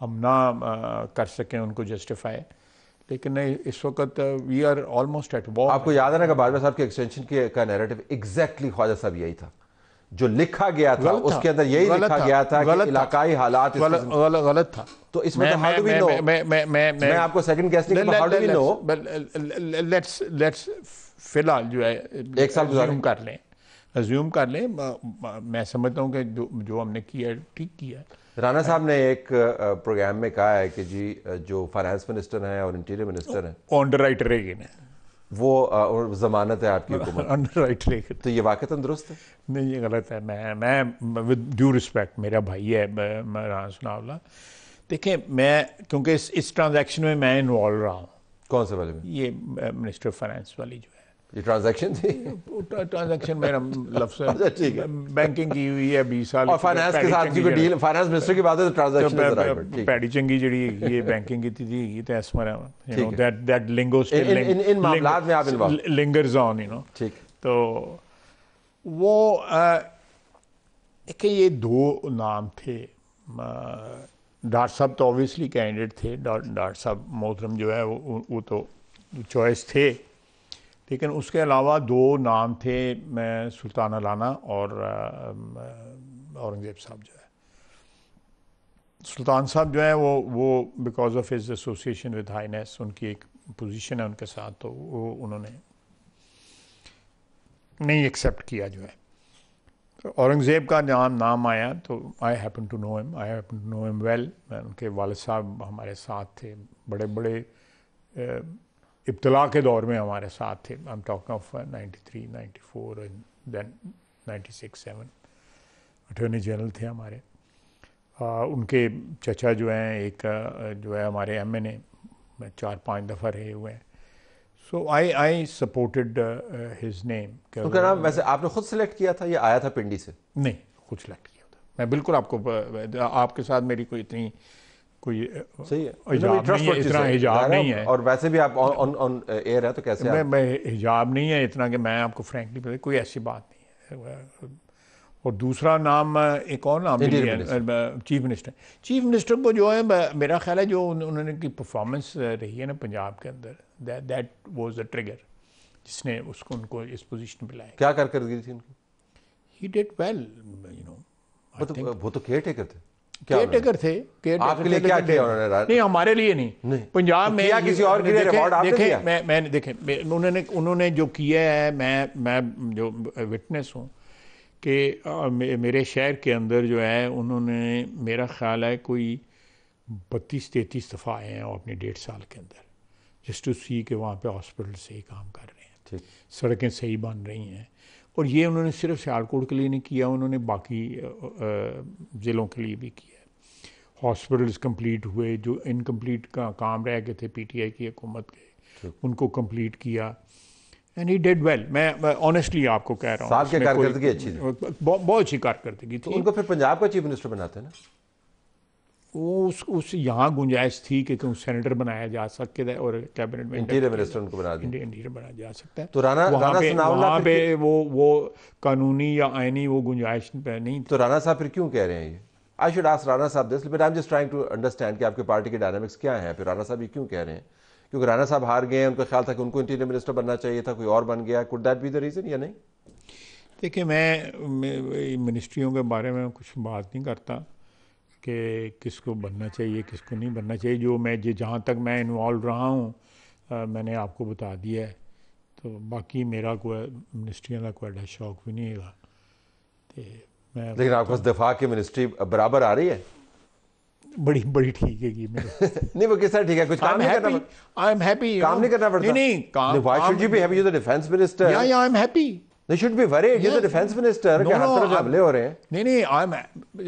हम ना कर सकें उनको जस्टिफाई लेकिन इस वक्त we are almost at war आपको याद है ना कि बाजवा साहब के एक्सटेंशन के का नैरेटिव एग्जैक्टली ख्वाजा साहब यही था जो लिखा गया था उसके अंदर यही लिखा गया था कि इलाकाई हालात गलत था तो इसमें हाउ डू वी नो मैं मैं मैं मैं आपको सेकंड गेस नहीं how do we know let's let's फिलहाल जो है एक साल गुजारूम कर लें अज्यूम कर लें मैं समझता हूं कि जो जो हमने किया ठीक किया राणा साहब हाँ। ने एक प्रोग्राम में कहा है कि जी जो फाइनेंस मिनिस्टर हैं और इंटीरियर मिनिस्टर हैं ऑनडर राइट रेगन है वो और जमानत है आपकी अंडर राइट रेगन तो ये वाक़ता दुरुस्त है नहीं ये गलत है मैं मैं विद ड्यू रिस्पेक्ट मेरा भाई है राणा सुनावला देखें मैं क्योंकि इस इस ट्रांजैक्शन में मैं इन्वॉल्व रहा हूँ कौन से वाले में ये मिनिस्टर ऑफ फाइनेंस वाली जो है ये ट्रांजैक्शन थी ट्रांजैक्शन मेरा लफ्ज है अच्छा ठीक है बैंकिंग की हुई है 20 साल और फाइनेंस के साथ की डील फाइनेंस मिनिस्टर की बात है तो ट्रांजैक्शन पैडी चंगी जड़ी ये बैंकिंग की थी ये तो ऐसा you know that that lingo still in in मामलात में आप involve lingers on you know ठीक तो वो एक ये दो नाम थे डॉक्टर साहब तो ऑब्वियसली कैंडिडेट थे डॉक्टर साहब मोहतरम जो है वो, वो तो चॉइस थे लेकिन उसके अलावा दो नाम थे मैं सुल्ताना लाना और औरंगज़ेब साहब जो है सुल्तान साहब जो है वो वो because of his association with highness उनकी एक पोजीशन है उनके साथ तो वो उन्होंने नहीं एक्सेप्ट किया जो है औरंगज़ेब का नाम नाम आया तो I happen to know him I happen to know him well उनके वाल साहब हमारे साथ थे बड़े बड़े इब्तला के दौर में हमारे साथ थे I am talking of ninety three ninety four and then ninety six seven attorney general थे हमारे आ, उनके चचा जो हैं एक जो है हमारे एम एन ए चार पाँच दफ़ा रहे हुए हैं so I I supported his name उनका नाम वैसे आपने खुद सेलेक्ट किया था या आया था पिंडी से नहीं खुद सेलेक्ट किया था मैं बिल्कुल आपको आपके साथ मेरी कोई इतनी कोई सही है नहीं है इतना हिजाब नहीं है और वैसे भी आप ऑन ऑन एयर है तो कैसे मैं मैं हिजाब नहीं है इतना कि मैं आपको फ्रेंकली बता कोई ऐसी बात नहीं है और दूसरा नाम एक और नाम भी चीफ मिनिस्टर चीफ मिनिस्टर को जो है मेरा ख्याल है जो उन्होंने की परफॉर्मेंस रही है ना पंजाब के अंदर that that was the trigger जिसने उसको उनको इस पोजिशन पर लाया क्या कर कर कारकर्दगी थी उनकी he did well you know वो तो केयर टेकर तो थे केयर टेकर थे आपके लिए क्या थे उन्होंने नहीं हमारे लिए नहीं, नहीं। पंजाब में या किसी और के लिए रिकॉर्ड आपने देखें मैं मैंने देखे उन्होंने उन्होंने जो किया है मैं मैं जो विटनेस हूँ कि मेरे शहर के अंदर जो है उन्होंने मेरा ख्याल है कोई बत्तीस तैतीस दफ़ा आए हैं अपने डेढ़ साल के अंदर इज टू सी के वहाँ पे हॉस्पिटल सही काम कर रहे हैं सड़कें सही बन रही हैं और ये उन्होंने सिर्फ सियालकोट के लिए नहीं किया उन्होंने बाकी ज़िलों के लिए भी किया हॉस्पिटल्स कंप्लीट हुए जो इनकम्प्लीट का काम रह गए थे पीटीआई की हुकूमत के उनको कंप्लीट किया एंड ही डेड वेल मैं ऑनेस्टली आपको कह रहा हूँ बहुत अच्छी कारकर्दगी तो थी उनको फिर पंजाब का चीफ मिनिस्टर बनाते हैं ना वो उस उस यहाँ गुंजाइश थी कि क्यों सेनेटर बनाया जा सकते थे और कैबिनेट में इंटीरियर मिनिस्टर उनको बना दिया इंटीरियर बनाया जा सकता है तो राणा राणा सनावला वहाँ पे वो वो कानूनी या आईनी वो गुंजाइश नहीं तो राणा साहब फिर क्यों कह रहे हैं ये आई शुड आस्क राणा साहब this but I am just trying to understand कि आपके पार्टी के डायनामिक्स क्या हैं फिर राणा साहब ये क्यों कह रहे हैं क्योंकि राणा साहब हार गए उनका ख्याल था कि उनको इंटीरियर मिनिस्टर बनना चाहिए था कोई और बन गया could that be the reason या नहीं देखिए मैं मिनिस्ट्रियों के बारे में कुछ बात नहीं करता कि किसको बनना चाहिए किसको नहीं बनना चाहिए जो मैं जो जहाँ तक मैं इन्वॉल्व रहा हूँ मैंने आपको बता दिया है तो बाकी मेरा कोई मिनिस्ट्रियां का कोई शौक भी नहीं है तो मैं लेकिन आपके पास दफा की मिनिस्ट्री बराबर आ रही है बड़ी बड़ी ठीक है नहीं वो किस तरह ठीक है कुछ काम नहीं करना आई एम हैप्पी काम नहीं करना पड़ता नहीं नहीं काम why should you be happy you the defence minister या I am happy They should be worried. Yes. You're the defense minister. No, हर तरफ हमले हो रहे हैं नहीं नहीं आई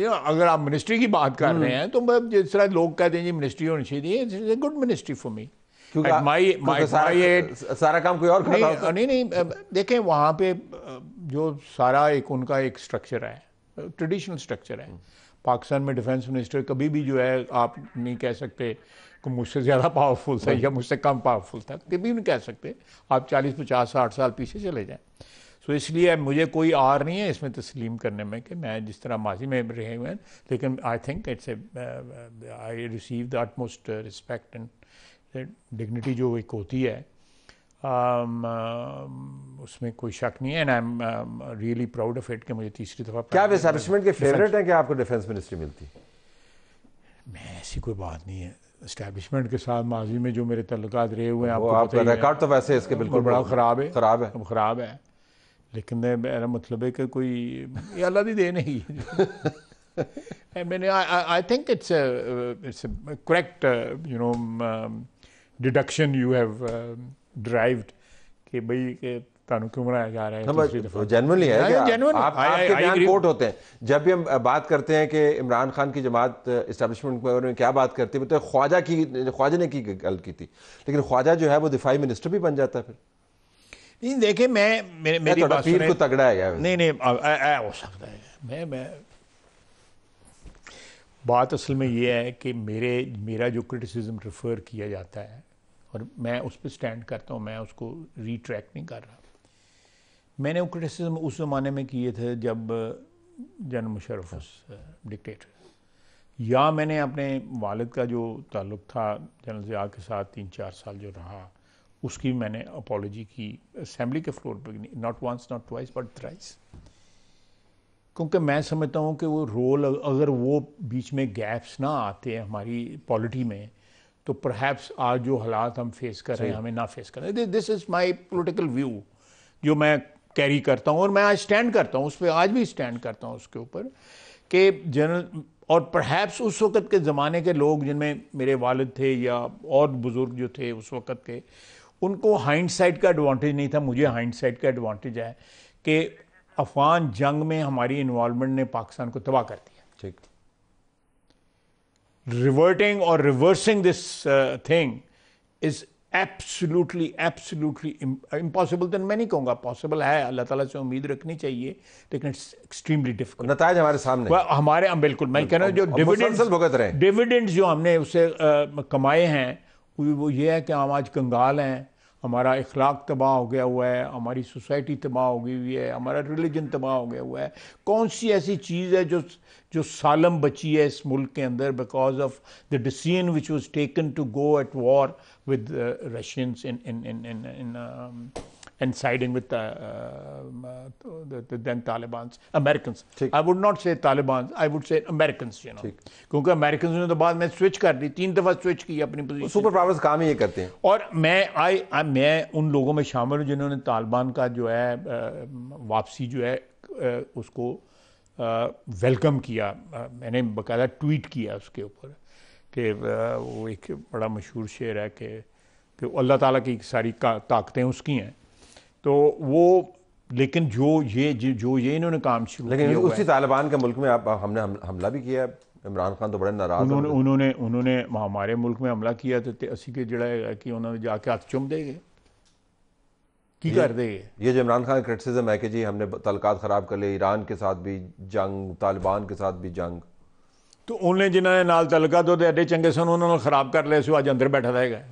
know, अगर आप मिनिस्ट्री की बात कर रहे हैं तो मैं जिस तरह लोग कहते हैं जी मिनिस्ट्री होनी चाहिए it's good ministry for me क्योंकि माय माय सारा, सारा काम कोई और नहीं, नहीं नहीं नहीं देखें वहाँ पे जो सारा एक उनका एक स्ट्रक्चर है ट्रेडिशनल स्ट्रक्चर है पाकिस्तान में डिफेंस मिनिस्टर कभी भी जो है आप नहीं कह सकते कि मुझसे ज़्यादा पावरफुल था या मुझसे कम पावरफुल था कभी नहीं कह सकते आप 40 50 60 साल पीछे चले जाएं सो तो इसलिए मुझे कोई आर नहीं है इसमें तस्लीम करने में कि मैं जिस तरह माजी में रहे हुए हैं लेकिन I think it's I receive the utmost respect and dignity जो एक होती है Um, uh, उसमें कोई शक नहीं है and I am really proud of it कि मुझे तीसरी दफ़ा क्या के फेवरेट हैं कि आपको डिफेंस मिनिस्ट्री मिलती मैं ऐसी कोई बात नहीं है इस्टेब्लिशमेंट के साथ माजी में जो मेरे तल्लत रहे हुए हैं आपको रिकॉर्ड तो वैसे इसके बिल्कुल बड़ा ख़राब है ख़राब है ख़राब है लेकिन मेरा मतलब है कि कोई ये अल्लाह की देन है I mean, I, it's think it's a, uh, it's a correct, uh, um, um, uh कि भाई के क्यों जा रहा है हाँ, जब भी हम बात करते हैं कि इमरान खान की जमात इस्टेब्लिशमेंट में क्या बात करती है तो ख्वाजा की ख्वाजा ने की गल की थी लेकिन ख्वाजा जो है वो दिफाई मिनिस्टर भी बन जाता है फिर नहीं देखे मैं मेरे मेरी बात पीर को तगड़ा है यार नहीं नहीं आ, हो सकता है मैं मैं बात असल में ये है कि मेरे मेरा जो क्रिटिसिज्म रिफर किया जाता है और मैं उस पर स्टैंड करता हूँ मैं उसको रिट्रैक्ट नहीं कर रहा मैंने वो क्रिटिसिज्म उस ज़माने में किए थे जब जन मुशरफ डिक्टेटर या मैंने अपने वालिद का जो ताल्लुक़ था जनरल ज़िया के साथ तीन चार साल जो रहा उसकी मैंने अपोलॉजी की असम्बली के फ्लोर पर not once not twice but thrice क्योंकि मैं समझता हूँ कि वो रोल अगर वो बीच में गैप्स ना आते हैं हमारी पॉलिटी में तो परहैप्स आज जो हालात हम फेस कर रहे हैं हमें ना फेस कर रहे this is my political view जो मैं कैरी करता हूँ और मैं आज स्टैंड करता हूँ उस पर आज भी स्टैंड करता हूँ उसके ऊपर कि जनरल और परहैप्स उस वक़्त के ज़माने के लोग जिनमें मेरे वालद थे या और बुज़ुर्ग जो थे उस वक़्त के उनको हाइंडसाइट का एडवांटेज नहीं था मुझे हाइंडसाइट का एडवांटेज है कि अफगान जंग में हमारी इन्वॉल्वमेंट ने पाकिस्तान को तबाह कर दिया ठीक रिवर्टिंग और reversing this thing is absolutely absolutely impossible तो मैं नहीं कहूंगा पॉसिबल है अल्लाह ताला से उम्मीद रखनी चाहिए लेकिन इट्स एक्सट्रीमली डिफिकल्ट नतज हमारे सामने हमारे हाँ, बिल्कुल मैं कह रहा हूँ जो डिविडेंड भुगत रहे डिविडेंड जो हमने उससे uh, कमाए हैं वो ये है कि हम आज कंगाल हैं हमारा इखलाक तबाह हो गया हुआ है हमारी सोसाइटी तबाह हो गई हुई है हमारा रिलीजन तबाह हो गया हुआ है कौन सी ऐसी चीज़ है जो जो सालम बची है इस मुल्क के अंदर because of the decision which was taken to go at war with Russians in in in in and siding with the, um, uh, the, the then Taliban's, Americans. I would not say Taliban, I would say Americans, you know. क्योंकि Americans ने तो बाद में switch कर दी तीन दफ़ा switch की अपनी पोजीशन सुपर पावर्स काम ही ये करते हैं और मैं आई मैं उन लोगों में शामिल हूँ जिन्होंने तालिबान का जो है वापसी जो है उसको वेलकम किया मैंने बकायदा ट्वीट किया उसके ऊपर कि वो एक बड़ा मशहूर शेर है कि कि अल्लाह ताला की सारी ताकतें उसकी हैं तो वो लेकिन जो ये जो ये इन्होंने काम शुरू लेकिन उसी तालिबान के मुल्क में आप हमने हमला भी किया इमरान खान तो बड़े नाराज उन्होंने उन्होंने उन्होंने हमारे मुल्क में हमला किया तो असी के जड़ा है कि उन्होंने जाके हाथ चुम गए की कर दे ये जो इमरान खान क्रिटिसिज्म है कि जी हमने तलकात ख़राब कर लिए ईरान के साथ भी जंग तालिबान के साथ भी जंग तो उन्हें जिन्होंने नाल तलका तो एडे चंगे सन उन्होंने ख़राब कर लिया अंदर बैठा ਅੱਜ ਅੰਦਰ ਬੈਠਾ ਰਹੇਗਾ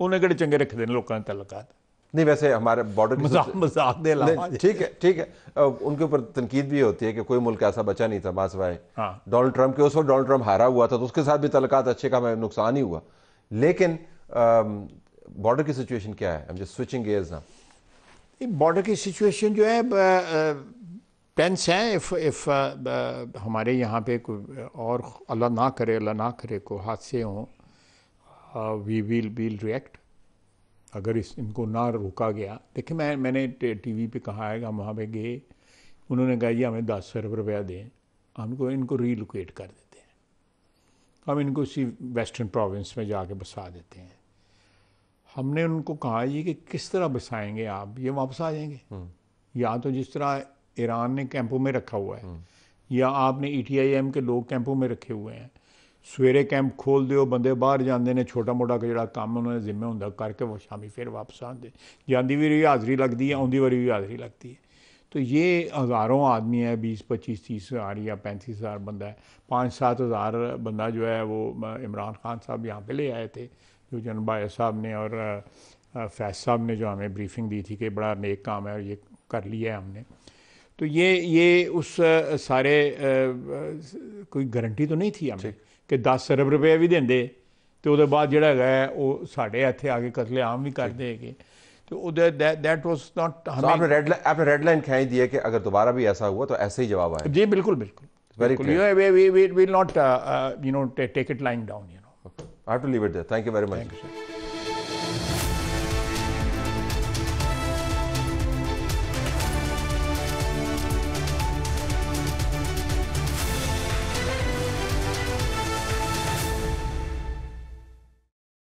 ਉਹਨੇ ਕਿਹੜੇ लोगों ने तलकात नहीं वैसे हमारे बॉर्डर मजाक दे ठीक है ठीक है उनके ऊपर तनकीद भी होती है कि कोई मुल्क ऐसा बचा नहीं था बासवाए डोनाल्ड ट्रंप के उस वक्त डोनाल्ड ट्रंप हारा हुआ था तो उसके साथ भी तलकात अच्छे का नुकसान ही हुआ लेकिन बॉर्डर की सिचुएशन क्या है स्विचिंग गेयर्स ना बॉर्डर की सिचुएशन जो है टेंस है इफ़ इफ़ हमारे यहाँ पे और अल्लाह ना करे अल्लाह ना करे को हादसे हों वी विल विल रिएक्ट अगर इस इनको ना रोका गया देखिए मैं मैंने टीवी पे कहा है कि हम वहाँ पे गए उन्होंने कहा ये हमें दस अरब रुपया दें हमको इनको रीलोकेट कर देते हैं हम इनको इसी वेस्टर्न प्रोविंस में जाके बसा देते हैं हमने उनको कहा ये कि किस तरह बसाएंगे आप ये वापस आ जाएंगे हम्म। या तो जिस तरह ईरान ने कैंपों में रखा हुआ है हम्म। या आपने ई e के लोग कैंपों में रखे हुए हैं सवेरे कैंप खोल दौ ਬੰਦੇ ਬਾਹਰ ਜਾਂਦੇ ਨੇ ਛੋਟਾ ਮੋਟਾ ਜਿਹੜਾ ਕੰਮ ਉਹਨਾਂ ਦੇ ਜ਼ਿੰਮੇ ਹੁੰਦਾ ਕਰਕੇ ਉਹ ਸ਼ਾਮੀ ਫਿਰ ਵਾਪਸ ਆਉਂਦੇ भी ਵੀ ਹਾਜ਼ਰੀ ਲੱਗਦੀ ਹੈ ਆਉਂਦੀ ਵਾਰੀ ਵੀ ਹਾਜ਼ਰੀ ਲੱਗਦੀ ਹੈ तो ये हज़ारों आदमी है बीस पच्चीस तीस हज़ार या पैंतीस हज़ार बंदा है पाँच सात हज़ार बंदा जो है वो इमरान खान साहब यहाँ पे ले आए थे जो जन जनबाया साहब ने और फैज साहब ने जो हमें ब्रीफिंग दी थी कि बड़ा नेक काम है और ये कर लिया है हमने तो ये ये उस सारे कोई गारंटी तो नहीं थी हमें ਕਿ 10 ਅਰਬ ਰੁਪਏ ਵੀ ਦਿੰਦੇ ਤੇ ਉਹਦੇ ਬਾਅਦ ਜਿਹੜਾ ਹੈਗਾ ਉਹ ਸਾਡੇ ਇੱਥੇ ਆ ਕੇ ਕਤਲੇਆਮ ਵੀ ਕਰਦੇ ਹੈਗੇ तो उधर दैट वाज नॉट आपने रेड आपने रेड लाइन खेच दी है कि अगर दोबारा भी ऐसा हुआ तो ऐसे ही जवाब आए जी बिल्कुल बिल्कुल will not you know take it line down you know I have to leave it there thank you very much